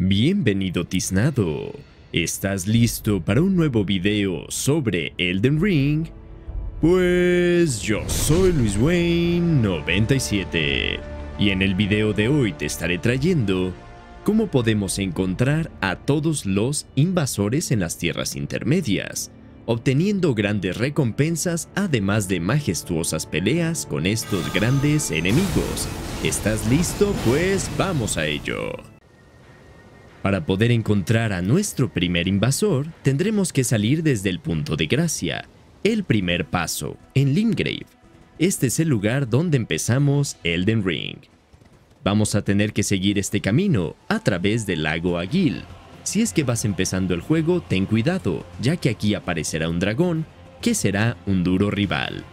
Bienvenido tiznado, ¿estás listo para un nuevo video sobre Elden Ring? Pues yo soy Luis Wayne 97 y en el video de hoy te estaré trayendo cómo podemos encontrar a todos los invasores en las tierras intermedias, obteniendo grandes recompensas además de majestuosas peleas con estos grandes enemigos. ¿Estás listo? Pues vamos a ello. Para poder encontrar a nuestro primer invasor, tendremos que salir desde el punto de gracia, el primer paso, en Limgrave. Este es el lugar donde empezamos Elden Ring. Vamos a tener que seguir este camino a través del lago Aguil. Si es que vas empezando el juego, ten cuidado, ya que aquí aparecerá un dragón, que será un duro rival.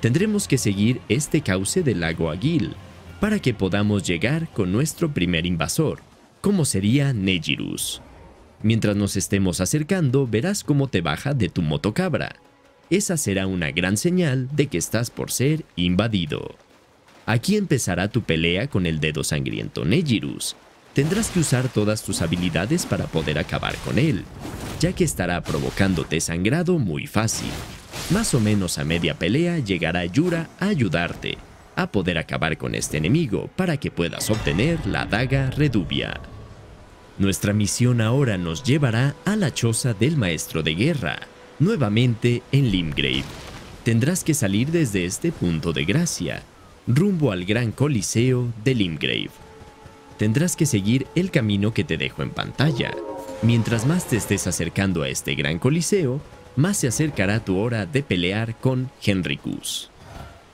Tendremos que seguir este cauce del lago Aguil, para que podamos llegar con nuestro primer invasor, cómo sería Negirus. Mientras nos estemos acercando, verás cómo te baja de tu motocabra. Esa será una gran señal de que estás por ser invadido. Aquí empezará tu pelea con el dedo sangriento Negirus. Tendrás que usar todas tus habilidades para poder acabar con él, ya que estará provocándote sangrado muy fácil. Más o menos a media pelea llegará Yura a ayudarte, a poder acabar con este enemigo para que puedas obtener la daga redubia. Nuestra misión ahora nos llevará a la choza del maestro de guerra, nuevamente en Limgrave. Tendrás que salir desde este punto de gracia, rumbo al gran coliseo de Limgrave. Tendrás que seguir el camino que te dejo en pantalla. Mientras más te estés acercando a este gran coliseo, más se acercará tu hora de pelear con Henricus.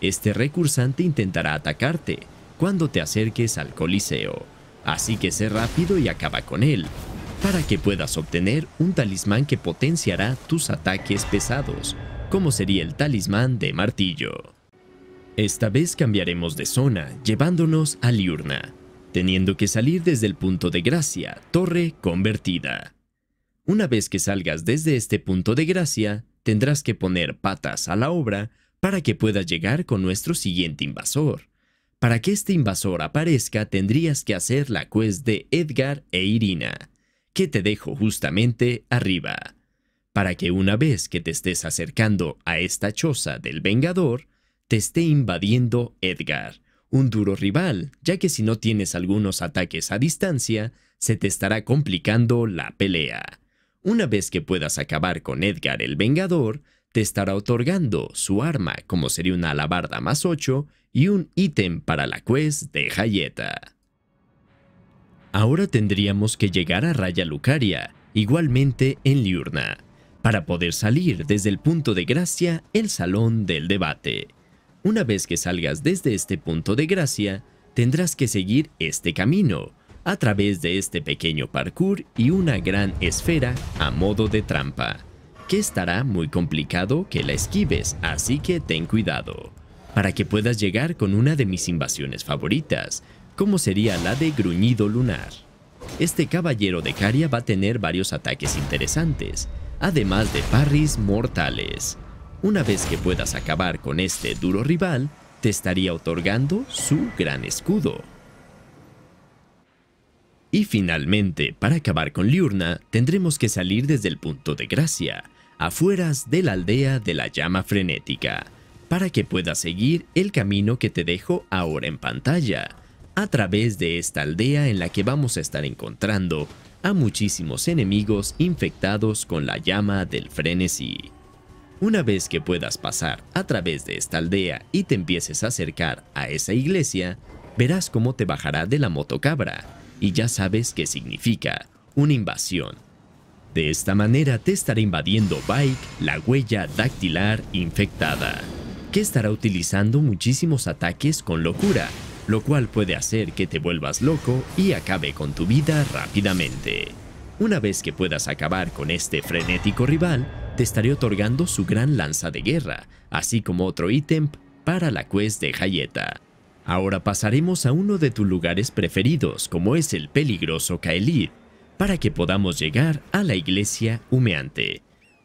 Este recursante intentará atacarte cuando te acerques al coliseo, así que sé rápido y acaba con él, para que puedas obtener un talismán que potenciará tus ataques pesados, como sería el talismán de martillo. Esta vez cambiaremos de zona, llevándonos a Liurna, teniendo que salir desde el punto de gracia, torre convertida. Una vez que salgas desde este punto de gracia, tendrás que poner patas a la obra para que puedas llegar con nuestro siguiente invasor. Para que este invasor aparezca tendrías que hacer la quest de Edgar e Irina, que te dejo justamente arriba, para que una vez que te estés acercando a esta choza del Vengador, te esté invadiendo Edgar, un duro rival, ya que si no tienes algunos ataques a distancia, se te estará complicando la pelea. Una vez que puedas acabar con Edgar el Vengador, te estará otorgando su arma como sería una alabarda más 8 y un ítem para la quest de Hayeta. Ahora tendríamos que llegar a Raya Lucaria, igualmente en Liurna, para poder salir desde el punto de gracia el Salón del Debate. Una vez que salgas desde este punto de gracia, tendrás que seguir este camino, a través de este pequeño parkour y una gran esfera a modo de trampa que estará muy complicado que la esquives, así que ten cuidado, para que puedas llegar con una de mis invasiones favoritas, como sería la de Gruñido Lunar. Este caballero de Caria va a tener varios ataques interesantes, además de parris mortales. Una vez que puedas acabar con este duro rival, te estaría otorgando su gran escudo. Y finalmente, para acabar con Liurna, tendremos que salir desde el punto de gracia, afueras de la aldea de la llama frenética, para que puedas seguir el camino que te dejo ahora en pantalla, a través de esta aldea en la que vamos a estar encontrando a muchísimos enemigos infectados con la llama del frenesí. Una vez que puedas pasar a través de esta aldea y te empieces a acercar a esa iglesia, verás cómo te bajará de la motocabra y ya sabes qué significa, una invasión de esta manera te estará invadiendo Bike la huella dactilar infectada, que estará utilizando muchísimos ataques con locura, lo cual puede hacer que te vuelvas loco y acabe con tu vida rápidamente. Una vez que puedas acabar con este frenético rival, te estaré otorgando su gran lanza de guerra, así como otro ítem para la quest de Hayeta. Ahora pasaremos a uno de tus lugares preferidos, como es el peligroso Kaelid, para que podamos llegar a la iglesia humeante.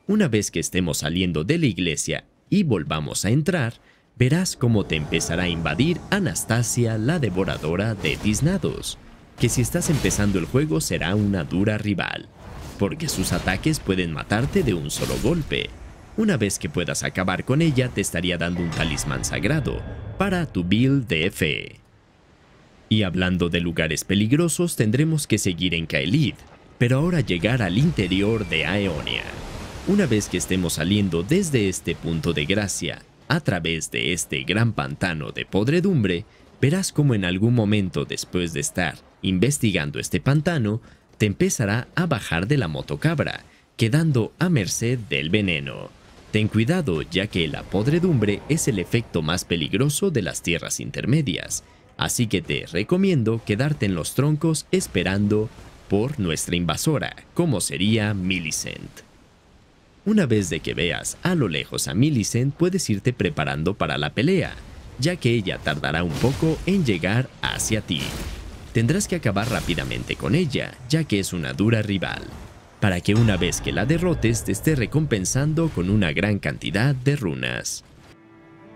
Una vez que estemos saliendo de la iglesia y volvamos a entrar, verás cómo te empezará a invadir Anastasia la devoradora de tiznados, que si estás empezando el juego será una dura rival, porque sus ataques pueden matarte de un solo golpe. Una vez que puedas acabar con ella te estaría dando un talismán sagrado para tu build de fe. Y hablando de lugares peligrosos, tendremos que seguir en Kaelid, pero ahora llegar al interior de Aeonia. Una vez que estemos saliendo desde este punto de gracia, a través de este gran pantano de podredumbre, verás como en algún momento después de estar investigando este pantano, te empezará a bajar de la motocabra, quedando a merced del veneno. Ten cuidado ya que la podredumbre es el efecto más peligroso de las tierras intermedias, Así que te recomiendo quedarte en los troncos esperando por nuestra invasora, como sería Millicent. Una vez de que veas a lo lejos a Millicent, puedes irte preparando para la pelea, ya que ella tardará un poco en llegar hacia ti. Tendrás que acabar rápidamente con ella, ya que es una dura rival, para que una vez que la derrotes te esté recompensando con una gran cantidad de runas.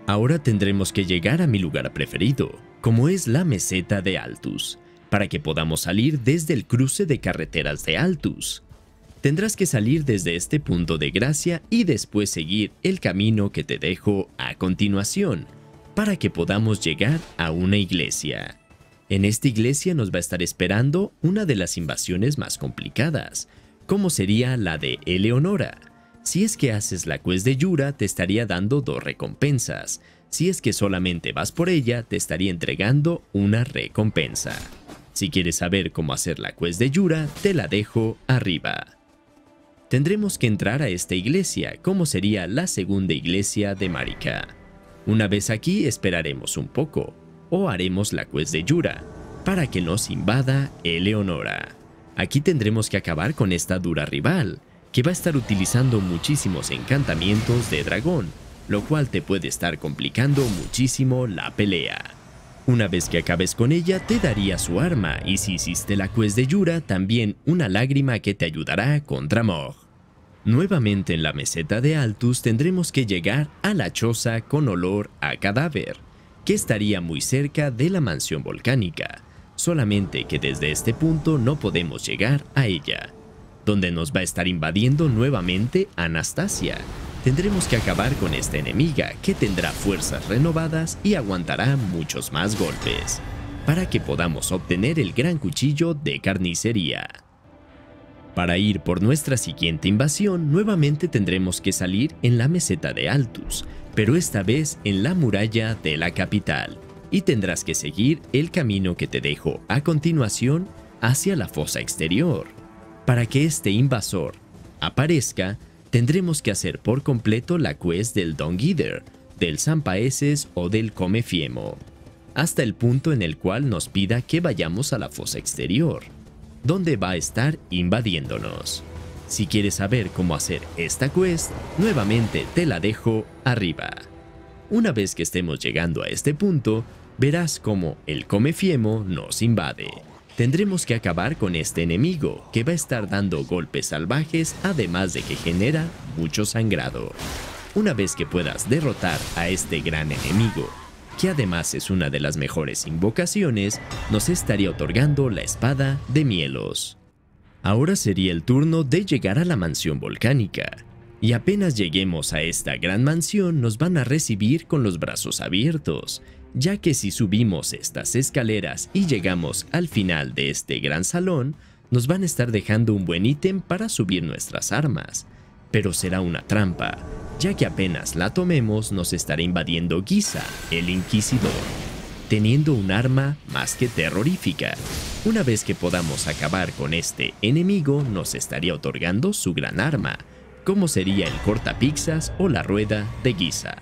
Ahora tendremos que llegar a mi lugar preferido, como es la meseta de Altus, para que podamos salir desde el cruce de carreteras de Altus. Tendrás que salir desde este punto de gracia y después seguir el camino que te dejo a continuación, para que podamos llegar a una iglesia. En esta iglesia nos va a estar esperando una de las invasiones más complicadas, como sería la de Eleonora. Si es que haces la quest de Yura, te estaría dando dos recompensas, si es que solamente vas por ella, te estaría entregando una recompensa. Si quieres saber cómo hacer la quest de Yura, te la dejo arriba. Tendremos que entrar a esta iglesia, como sería la segunda iglesia de Marika. Una vez aquí esperaremos un poco, o haremos la quest de Yura, para que nos invada Eleonora. Aquí tendremos que acabar con esta dura rival, que va a estar utilizando muchísimos encantamientos de dragón, lo cual te puede estar complicando muchísimo la pelea. Una vez que acabes con ella, te daría su arma, y si hiciste la quest de Yura, también una lágrima que te ayudará contra Mog. Nuevamente en la meseta de Altus tendremos que llegar a la choza con olor a cadáver, que estaría muy cerca de la mansión volcánica, solamente que desde este punto no podemos llegar a ella, donde nos va a estar invadiendo nuevamente Anastasia, tendremos que acabar con esta enemiga que tendrá fuerzas renovadas y aguantará muchos más golpes, para que podamos obtener el gran cuchillo de carnicería. Para ir por nuestra siguiente invasión, nuevamente tendremos que salir en la meseta de Altus, pero esta vez en la muralla de la capital, y tendrás que seguir el camino que te dejo a continuación hacia la fosa exterior. Para que este invasor aparezca, tendremos que hacer por completo la quest del Don Eater, del Zampaeses o del Comefiemo. hasta el punto en el cual nos pida que vayamos a la fosa exterior, donde va a estar invadiéndonos. Si quieres saber cómo hacer esta quest, nuevamente te la dejo arriba. Una vez que estemos llegando a este punto, verás cómo el Comefiemo nos invade. Tendremos que acabar con este enemigo, que va a estar dando golpes salvajes, además de que genera mucho sangrado. Una vez que puedas derrotar a este gran enemigo, que además es una de las mejores invocaciones, nos estaría otorgando la espada de mielos. Ahora sería el turno de llegar a la mansión volcánica, y apenas lleguemos a esta gran mansión nos van a recibir con los brazos abiertos, ya que si subimos estas escaleras y llegamos al final de este gran salón, nos van a estar dejando un buen ítem para subir nuestras armas, pero será una trampa, ya que apenas la tomemos nos estará invadiendo Giza, el Inquisidor, teniendo un arma más que terrorífica. Una vez que podamos acabar con este enemigo, nos estaría otorgando su gran arma, como sería el cortapixas o la rueda de Giza.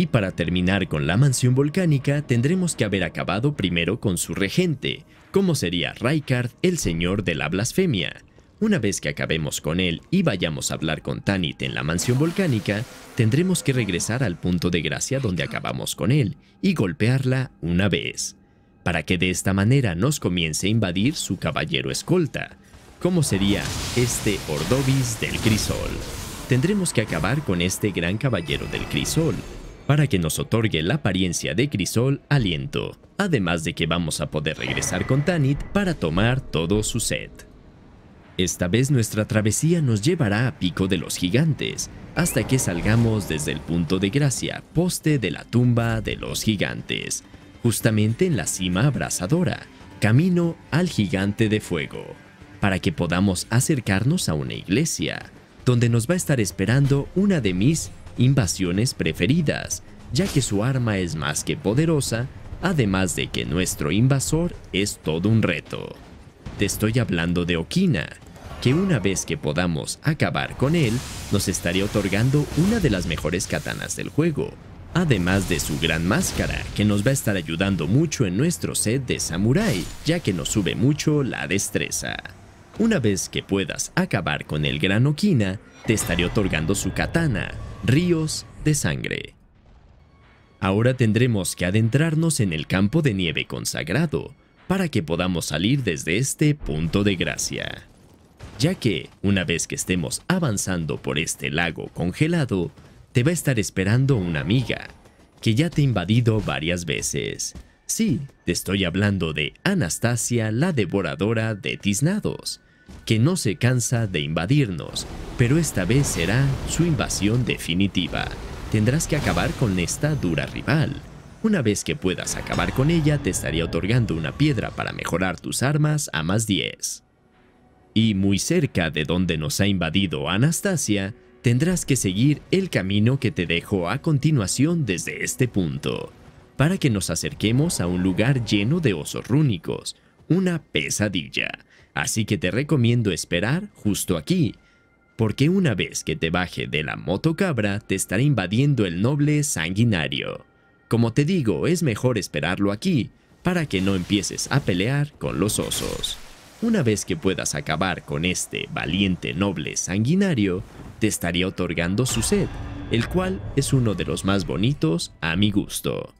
Y para terminar con la mansión volcánica tendremos que haber acabado primero con su regente, como sería Raikard, el señor de la blasfemia. Una vez que acabemos con él y vayamos a hablar con Tanit en la mansión volcánica, tendremos que regresar al punto de gracia donde acabamos con él y golpearla una vez, para que de esta manera nos comience a invadir su caballero escolta, como sería este Ordovis del Crisol. Tendremos que acabar con este gran caballero del Crisol, para que nos otorgue la apariencia de crisol aliento, además de que vamos a poder regresar con Tanit para tomar todo su set. Esta vez nuestra travesía nos llevará a Pico de los Gigantes, hasta que salgamos desde el punto de gracia, poste de la tumba de los gigantes, justamente en la cima abrazadora. camino al gigante de fuego, para que podamos acercarnos a una iglesia, donde nos va a estar esperando una de mis invasiones preferidas, ya que su arma es más que poderosa, además de que nuestro invasor es todo un reto. Te estoy hablando de Okina, que una vez que podamos acabar con él, nos estaría otorgando una de las mejores katanas del juego, además de su gran máscara, que nos va a estar ayudando mucho en nuestro set de samurai, ya que nos sube mucho la destreza. Una vez que puedas acabar con el gran Okina, te estaría otorgando su katana, ríos de sangre. Ahora tendremos que adentrarnos en el campo de nieve consagrado para que podamos salir desde este punto de gracia. Ya que, una vez que estemos avanzando por este lago congelado, te va a estar esperando una amiga, que ya te ha invadido varias veces. Sí, te estoy hablando de Anastasia la devoradora de tiznados, que no se cansa de invadirnos, pero esta vez será su invasión definitiva. Tendrás que acabar con esta dura rival. Una vez que puedas acabar con ella, te estaría otorgando una piedra para mejorar tus armas a más 10. Y muy cerca de donde nos ha invadido Anastasia, tendrás que seguir el camino que te dejo a continuación desde este punto, para que nos acerquemos a un lugar lleno de osos rúnicos, una pesadilla, así que te recomiendo esperar justo aquí, porque una vez que te baje de la motocabra te estará invadiendo el noble sanguinario. Como te digo, es mejor esperarlo aquí, para que no empieces a pelear con los osos. Una vez que puedas acabar con este valiente noble sanguinario, te estaría otorgando su sed, el cual es uno de los más bonitos a mi gusto.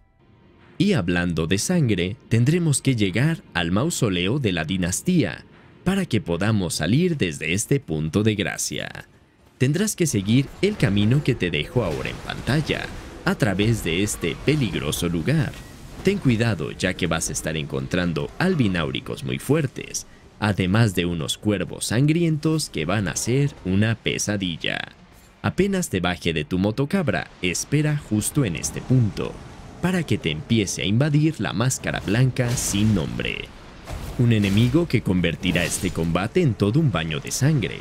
Y hablando de sangre, tendremos que llegar al mausoleo de la dinastía, para que podamos salir desde este punto de gracia. Tendrás que seguir el camino que te dejo ahora en pantalla, a través de este peligroso lugar. Ten cuidado ya que vas a estar encontrando albináuricos muy fuertes, además de unos cuervos sangrientos que van a ser una pesadilla. Apenas te baje de tu motocabra, espera justo en este punto, para que te empiece a invadir la máscara blanca sin nombre. Un enemigo que convertirá este combate en todo un baño de sangre.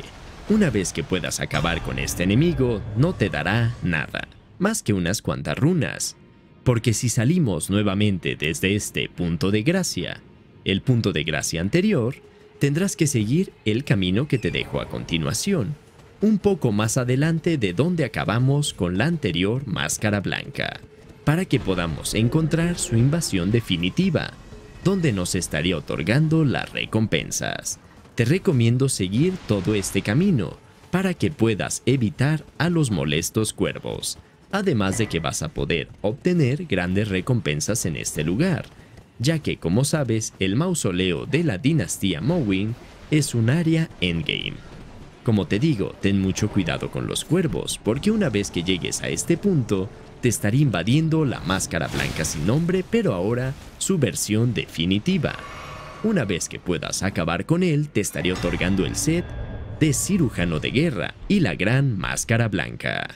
Una vez que puedas acabar con este enemigo, no te dará nada, más que unas cuantas runas. Porque si salimos nuevamente desde este punto de gracia, el punto de gracia anterior, tendrás que seguir el camino que te dejo a continuación, un poco más adelante de donde acabamos con la anterior máscara blanca, para que podamos encontrar su invasión definitiva, donde nos estaría otorgando las recompensas. Te recomiendo seguir todo este camino para que puedas evitar a los molestos cuervos, además de que vas a poder obtener grandes recompensas en este lugar, ya que como sabes el mausoleo de la dinastía Mowing es un área endgame. Como te digo, ten mucho cuidado con los cuervos, porque una vez que llegues a este punto, te estaré invadiendo la máscara blanca sin nombre, pero ahora su versión definitiva. Una vez que puedas acabar con él, te estaré otorgando el set de cirujano de guerra y la gran máscara blanca.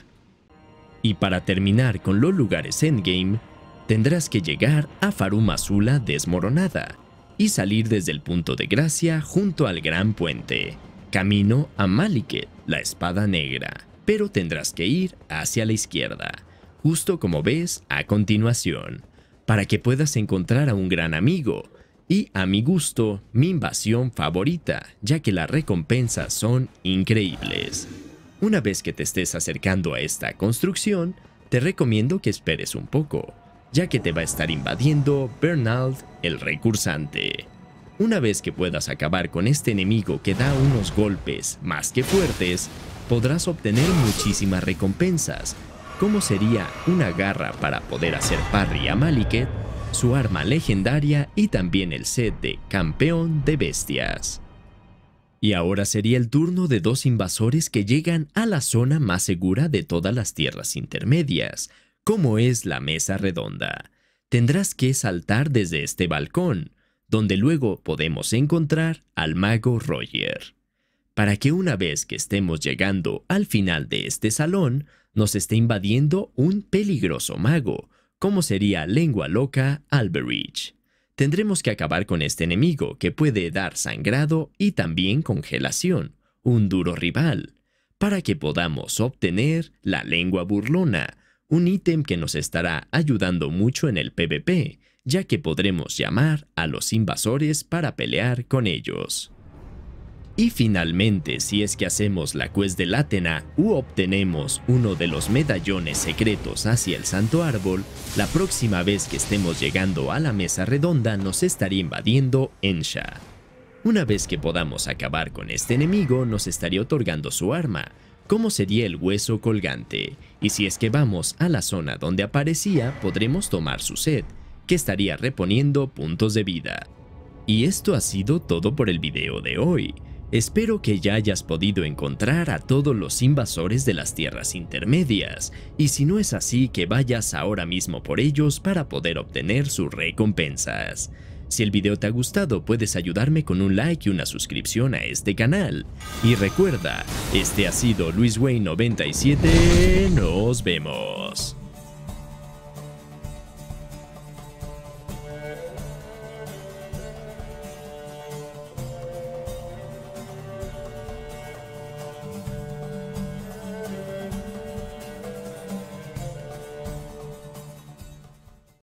Y para terminar con los lugares endgame, tendrás que llegar a Farum Azula desmoronada y salir desde el punto de gracia junto al gran puente, camino a Maliket, la espada negra, pero tendrás que ir hacia la izquierda justo como ves a continuación, para que puedas encontrar a un gran amigo y a mi gusto mi invasión favorita, ya que las recompensas son increíbles. Una vez que te estés acercando a esta construcción, te recomiendo que esperes un poco, ya que te va a estar invadiendo Bernald el recursante. Una vez que puedas acabar con este enemigo que da unos golpes más que fuertes, podrás obtener muchísimas recompensas, cómo sería una garra para poder hacer parry a Maliket, su arma legendaria y también el set de campeón de bestias. Y ahora sería el turno de dos invasores que llegan a la zona más segura de todas las tierras intermedias, como es la mesa redonda. Tendrás que saltar desde este balcón, donde luego podemos encontrar al mago Roger. Para que una vez que estemos llegando al final de este salón, nos está invadiendo un peligroso mago, como sería Lengua Loca Alberich. Tendremos que acabar con este enemigo que puede dar sangrado y también congelación, un duro rival, para que podamos obtener la lengua burlona, un ítem que nos estará ayudando mucho en el PvP, ya que podremos llamar a los invasores para pelear con ellos. Y finalmente, si es que hacemos la quest de Atena u obtenemos uno de los medallones secretos hacia el Santo Árbol, la próxima vez que estemos llegando a la mesa redonda nos estaría invadiendo Ensha. Una vez que podamos acabar con este enemigo, nos estaría otorgando su arma, como sería el hueso colgante, y si es que vamos a la zona donde aparecía, podremos tomar su sed, que estaría reponiendo puntos de vida. Y esto ha sido todo por el video de hoy. Espero que ya hayas podido encontrar a todos los invasores de las tierras intermedias, y si no es así, que vayas ahora mismo por ellos para poder obtener sus recompensas. Si el video te ha gustado, puedes ayudarme con un like y una suscripción a este canal. Y recuerda, este ha sido LuisWay97, nos vemos.